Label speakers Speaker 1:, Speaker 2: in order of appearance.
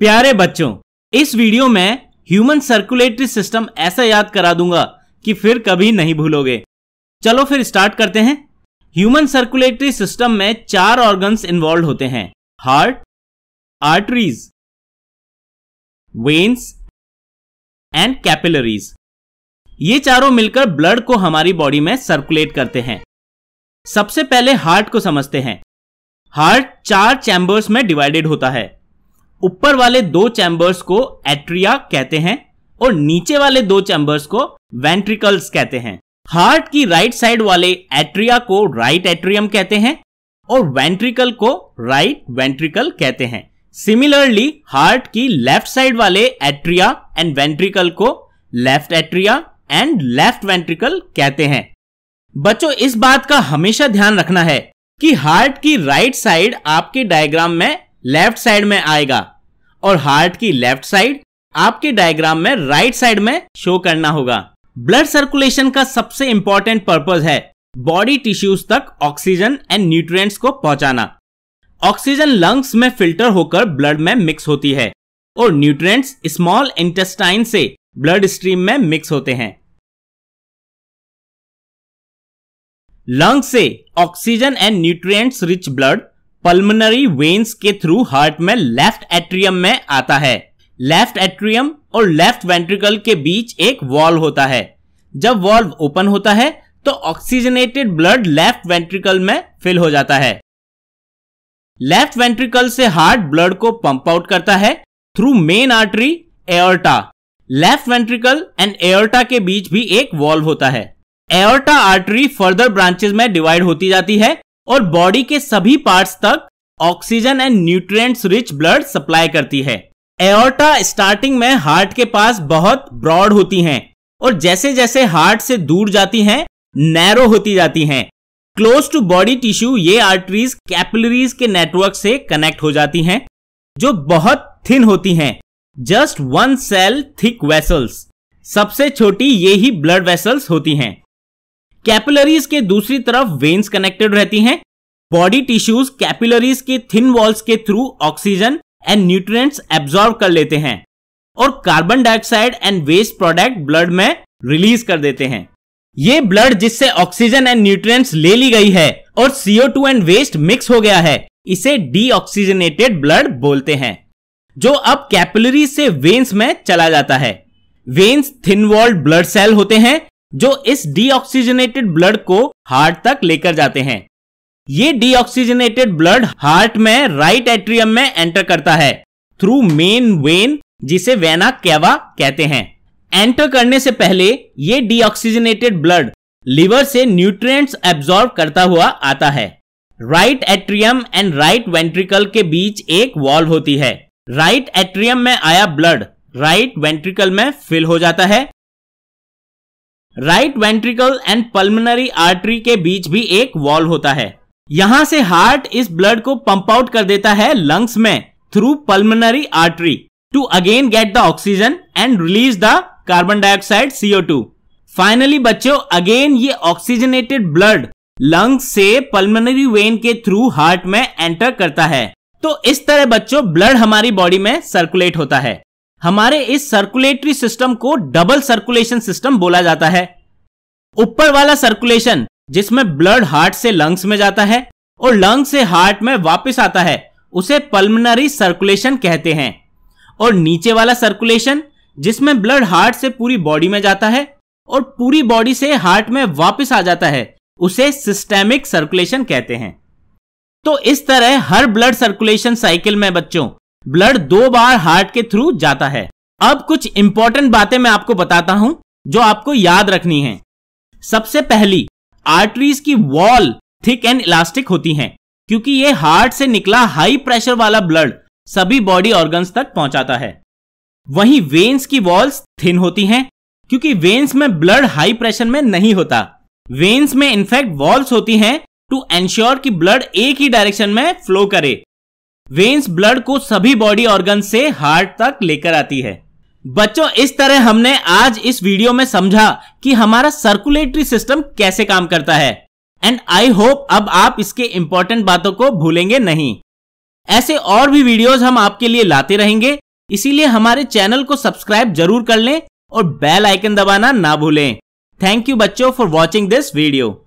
Speaker 1: प्यारे बच्चों इस वीडियो में ह्यूमन सर्कुलेटरी सिस्टम ऐसा याद करा दूंगा कि फिर कभी नहीं भूलोगे चलो फिर स्टार्ट करते हैं ह्यूमन सर्कुलेटरी सिस्टम में चार ऑर्गन्स इन्वॉल्व होते हैं heart arteries veins and capillaries ये चारों मिलकर ब्लड को हमारी बॉडी में सर्कुलेट करते हैं सबसे पहले हार्ट को समझते हैं हार्ट चार चैंबर्स में डिवाइडेड होता है ऊपर वाले दो चैम्बर्स को एट्रिया कहते हैं और नीचे वाले दो चैम्बर्स को वेंट्रिकल्स कहते हैं हार्ट की राइट साइड वाले एट्रिया को राइट एट्रियम कहते हैं और वेंट्रिकल को राइट वेंट्रिकल कहते हैं सिमिलरली हार्ट की लेफ्ट साइड वाले एट्रिया एंड वेंट्रिकल को left atria and left ventricle कहते हैं बच्चों इस बात का हमेशा ध्यान रखना है कि हार्ट की राइट right साइड आपके डायग्राम में लेफ्ट साइड में आएगा और हार्ट की लेफ्ट साइड आपके डायग्राम में राइट साइड में शो करना होगा ब्लड सर्कुलेशन का सबसे इंपॉर्टेंट पर्पज है बॉडी टिश्यूज तक ऑक्सीजन एंड न्यूट्रिएंट्स को पहुंचाना ऑक्सीजन लंग्स में फिल्टर होकर ब्लड में मिक्स होती है और न्यूट्रिएंट्स स्मॉल इंटेस्टाइन से ब्लड स्ट्रीम में मिक्स होते हैं लंग्स से oxygen and nutrients rich blood pulmonary veins के थ्रू हार्ट में लेफ्ट एट्रियम में आता है लेफ्ट एट्रियम और लेफ्ट वेंट्रिकल के बीच एक वॉल्व होता है जब वॉल्व ओपन होता है तो ऑक्सीजनेटेड ब्लड लेफ्ट वेंट्रिकल में फिल हो जाता है लेफ्ट वेंट्रिकल से हार्ट ब्लड को पंप आउट करता है through main artery aorta left ventricle and aorta के बीच भी एक वॉल्व होता है एयर्टा आर्टरी फर्दर ब्रांचेस में डिवाइड होती जाती है और बॉडी के सभी पार्ट्स तक oxygen and nutrients rich blood supply करती है एओर्टा स्टार्टिंग में हार्ट के पास बहुत ब्रॉड होती हैं और जैसे जैसे हार्ट से दूर जाती हैं नैरो होती जाती हैं क्लोज टू बॉडी टिश्यू ये आर्टरीज कैपिलरीज के नेटवर्क से कनेक्ट हो जाती हैं जो बहुत थिन होती हैं just one cell thick vessels सबसे छोटी ये ही ब्लड वेसल्स होती हैं कैपिलरीज के दूसरी तरफ वेन्स कनेक्टेड रहती हैं बॉडी टिश्यूज कैपिलरीज के थिन वॉल्स के through oxygen and nutrients absorb कर लेते हैं और carbon dioxide and waste product blood में रिलीज कर देते हैं ये ब्लड जिससे ऑक्सीजन एंड न्यूट्रिएंट्स ले ली गई है और टू एंड वेस्ट मिक्स हो गया है इसे डीऑक्सीजनेटेड ब्लड बोलते हैं जो अब कैपिलरी से वेन्स में चला जाता है veins thin walled blood cell होते हैं जो इस डीऑक्सीजनेटेड ब्लड को हार्ट तक लेकर जाते हैं ये डीऑक्सीजनेटेड ब्लड हार्ट में राइट एट्रियम में एंटर करता है थ्रू मेन वेन जिसे वेना कैवा कहते हैं एंटर करने से पहले ये डीऑक्सीजनेटेड ब्लड लिवर से न्यूट्रिएंट्स एब्जॉर्ब करता हुआ आता है right atrium and right ventricle के बीच एक वॉल होती है राइट एट्रियम में आया ब्लड राइट वेंट्रिकल में फिल हो जाता है right ventricle and pulmonary artery के बीच भी एक वॉल होता है यहाँ से हार्ट इस ब्लड को पंप आउट कर देता है लंग्स में through pulmonary artery to again get the oxygen and release the carbon dioxide CO two finally बच्चों अगेन ये ऑक्सीजनेटेड ब्लड लंग्स से पल्मोनरी वेन के थ्रू हार्ट में एंटर करता है तो इस तरह बच्चों ब्लड हमारी बॉडी में सर्कुलेट होता है हमारे इस सर्कुलेटरी सिस्टम को डबल सर्कुलेशन सिस्टम बोला जाता है ऊपर वाला सर्कुलेशन जिसमें ब्लड हार्ट से लंग्स में जाता है और लंग से हार्ट में वापस आता है उसे पल्मनरी सर्कुलेशन कहते हैं और नीचे वाला सर्कुलेशन जिसमें ब्लड हार्ट से पूरी बॉडी में जाता है और पूरी बॉडी से हार्ट में वापस आ जाता है उसे सिस्टेमिक सर्कुलेशन कहते हैं तो इस तरह हर ब्लड सर्कुलेशन साइकिल में बच्चों ब्लड दो बार हार्ट के थ्रू जाता है अब कुछ इंपॉर्टेंट बातें मैं आपको बताता हूं जो आपको याद रखनी है सबसे पहली आर्टरीज की वॉल थिक एंड इलास्टिक होती हैं क्योंकि ये हार्ट से निकला हाई प्रेशर वाला ब्लड सभी बॉडी ऑर्गन्स तक पहुंचाता है वहीं वेन्स की वॉल्स थिन होती हैं क्योंकि वेन्स में ब्लड हाई प्रेशर में नहीं होता वेन्स में इनफैक्ट वॉल्स होती हैं टू एंश्योर कि ब्लड एक ही डायरेक्शन में फ्लो करे वेन्स ब्लड को सभी बॉडी ऑर्गन से हार्ट तक लेकर आती है बच्चों इस तरह हमने आज इस वीडियो में समझा कि हमारा सर्कुलेटरी सिस्टम कैसे काम करता है एंड आई होप अब आप इसके इंपॉर्टेंट बातों को भूलेंगे नहीं ऐसे और भी वीडियोस हम आपके लिए लाते रहेंगे इसीलिए हमारे चैनल को सब्सक्राइब जरूर कर लें और बेल आइकन दबाना ना भूलें थैंक यू बच्चों फॉर वॉचिंग दिस वीडियो